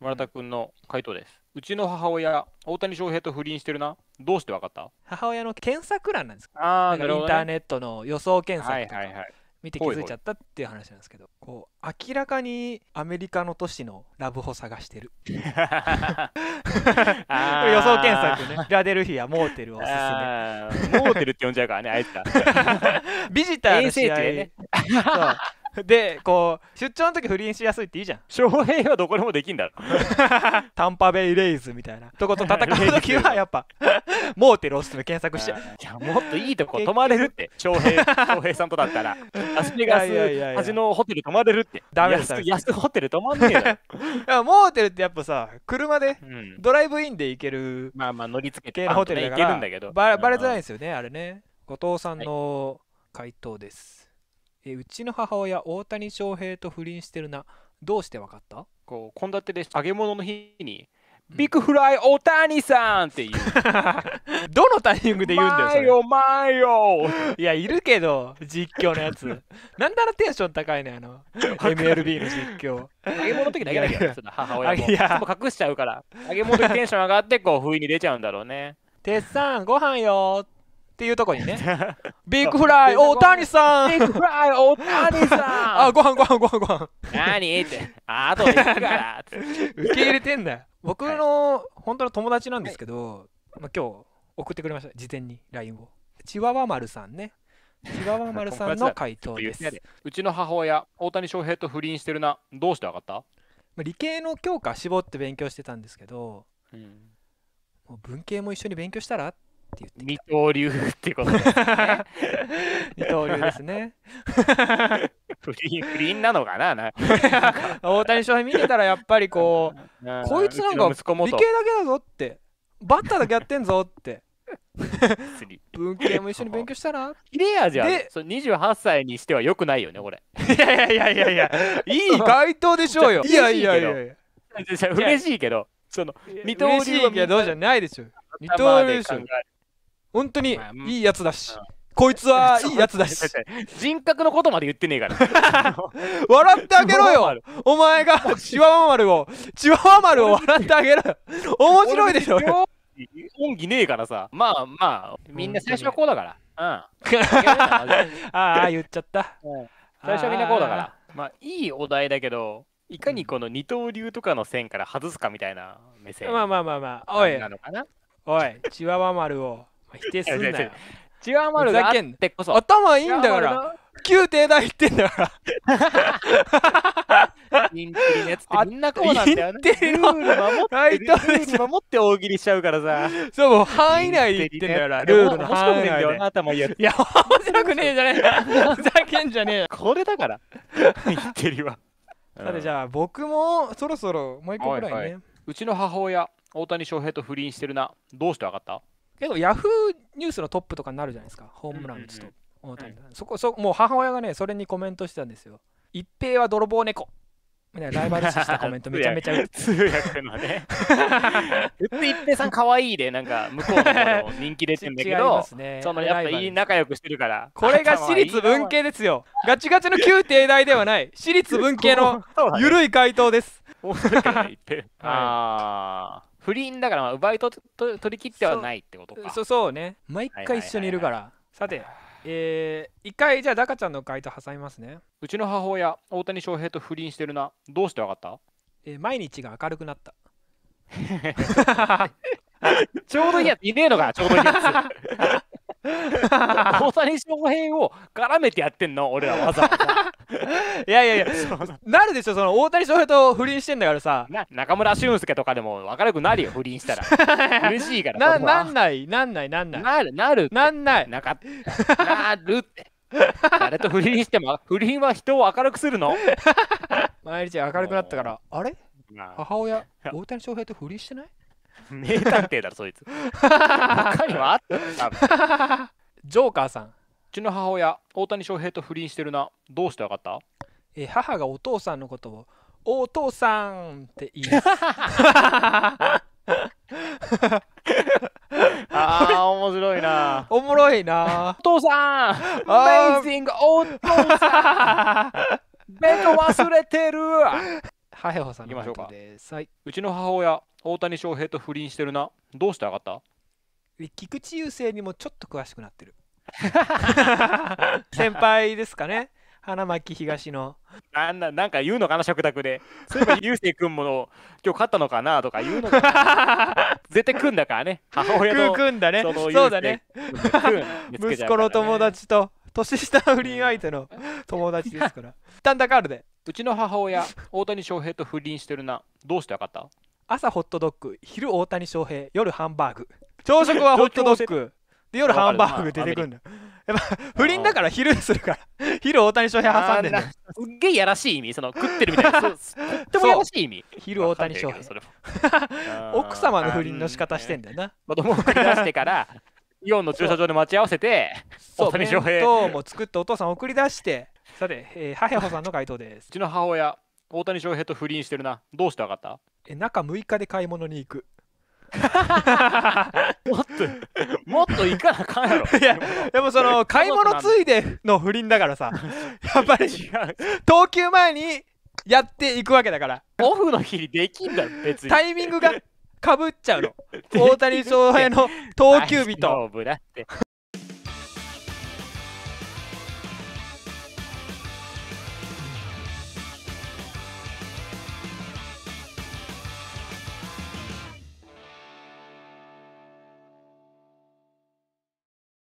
村田君の回答です、うちの母親大谷翔平と不倫してるなどうしてわかった母親の検索欄なんですああ、ね、インターネットの予想検索とか見て気づいちゃったっていう話なんですけどこう明らかにアメリカの都市のラブホ探してる 予想検索ねフィラデルフィアモーテルおすすめモーテルって呼んじゃうからねあいつら ビジターの試合、ね、でこう出張の時不倫しやすいっていいじゃん翔平はどこでもできんだろ タンパベイ・レイズみたいなとこと戦う時はやっぱ モーテルおすすめ検索しういやもっといいとこ泊まれるって翔平翔平さんとだったらアスペガス端のホテル泊まれるってダメです安安ホテル泊まんねえよいやモーテルってやっぱさ車でドライブインで行ける、まあまあ乗り付けてホテルだ行けるんだけどバレづらいんですよねあれね後藤さんの回答です、はいえうちの母親大谷翔平と不倫してるなどうして分かったこう献立で揚げ物の日に「ビッグフライ大谷さん!」っていう どのタイミングで言うんだよそれよよいやいるけど実況のやつなんだらテンション高いねあの MLB の実況揚げ物の時だけだけど母親もいや隠しちゃうから揚げ物の時テンション上がってこう不意に出ちゃうんだろうね「てっさんご飯よ」ってっていうとこにね ビッグフライ大谷さんビッグフライ大谷さん あご飯ご飯ご飯ご飯何ってあとで行くから 受け入れてんだよ僕の本当の友達なんですけど、まあ、今日送ってくれました事前に LINE をチワワ丸さんねチワワ丸さんの回答ですうちの母親大谷翔平と不倫してるなどうして分かった理系の教科絞って勉強してたんですけど、うん、もう文系も一緒に勉強したらっって言って二刀流っていうことですね。二刀流ですね。不倫不倫なのかなな 大谷翔平見てたらやっぱりこう、こいつなんか理系だけだぞって、バッターだけやってんぞって。文系も一緒に勉強したら綺麗やじゃん。そ28歳にしてはよくないよね、これ。いやいやいやいやい い街該でしょうよ。いやいやいやいや。嬉しいけど、その、二刀流はどどじゃないでしょ。二刀流でしょ。本当にいいやつだし、こいつはいいやつだし。人格のことまで言ってねえから。笑ってあげろよお前がチワワ丸を、チワワ丸を笑ってあげろ面白いでしょ本気ねえからさ。まあまあ、みんな最初はこうだから。うん。ああ、言っちゃった。最初はみんなこうだから。まあ、いいお題だけど、いかにこの二刀流とかの線から外すかみたいな目線。まあまあまあまあ、おい。おい、チワワ丸を。否定すんなよ。違うものがってこそ。頭いいんだから。9点台言ってんだから。人 気のやつってみんなこうなんだよね。インテリのルール守って大喜利しちゃうからさ。そう、もう範囲内で言ってんだから。ルールの範囲内で。頭いいやいや、面白くねえじゃねえ。ふざけんじゃねえよ。これだから。インテリは。さてじゃあ僕もそろそろもう一個ぐらいね。うちの母親、大谷翔平と不倫してるな。どうしてわかった結構ヤフーニュースのトップとかになるじゃないですかホームラン打つと、うんうんうんそこそもう母親がねそれにコメントしてたんですよ一平は泥棒猫みたいなライバル視したコメント めちゃめちゃ通訳のね 一平さん可愛いでなんか向こうの人気出てんだけど、ね、そのやっぱいい仲良くしてるからこれが私立文系ですよガチガチの旧帝大ではない私立文系のゆるい回答ですね ああ不倫だから奪いと取り切ってはないってことかそうそうね毎回一緒にいるから、さてえー、一回じゃあダカちゃんの回答挟みますねうちの母親大谷翔平と不倫してるなどうしてわかったえー毎日が明るくなった ちょうどいいやついねえのかちょうどいいやつ 大谷翔平を絡めてやってんの俺らわざわざ いやいやいやなるでしょその大谷翔平と不倫してんだからさ中村俊輔とかでも明るくなるよ不倫したら 嬉しいからななんないなんないなんないなるなるなんないなかなるって誰と不倫しても不倫は人を明るくするの毎日ん明るくなったからあれ母親大谷翔平と不倫してない名探偵だろそいつ他にもあったジョーカーさんうちの母親大谷翔平と不倫してるなどうしてわかったえ母がお父さんのことを「お父さん」って言いますあー面白いなおもろいなお父さんメイージングお父さん ベッド忘れてるはいほさんのことですはいうちの母親大谷翔平と不倫してるなどうして上がった菊池雄星にもちょっと詳しくなってる先輩ですかね花巻東のあんななんか言うのかな食卓でそういえば雄星君も今日勝ったのかなとか言うのかな絶対組んだからね母親と組んだねそうだね息子の友達と年下不倫相手の友達ですから 一旦ダカールでうちの母親大谷翔平と不倫してるなどうして分かった朝ホットドッグ昼大谷翔平夜ハンバーグ朝食はホットドッグで夜ハンバーグ出てくるんだよ、やっぱ不倫だから昼するから昼大谷翔平挟んでんだすっげえやらしい意味その食ってるみたいなと ってもやらしい意味昼大谷翔平 奥様の不倫の仕方してんだよな子供を送り出してからイオンの駐車場で待ち合わせて大谷翔平そうも作ってお父さん送り出してさて、えー、ハヘさんの回答ですうちの母親大谷翔平と不倫してるなどうして分かったえ中6日で買い物に行くもっともっと行かなあかんやろいやでもその 買い物ついでの不倫だからさ やっぱり投球前にやっていくわけだからオフの日にできんだよ別にタイミングがかぶっちゃうの 大谷翔平の投球日と。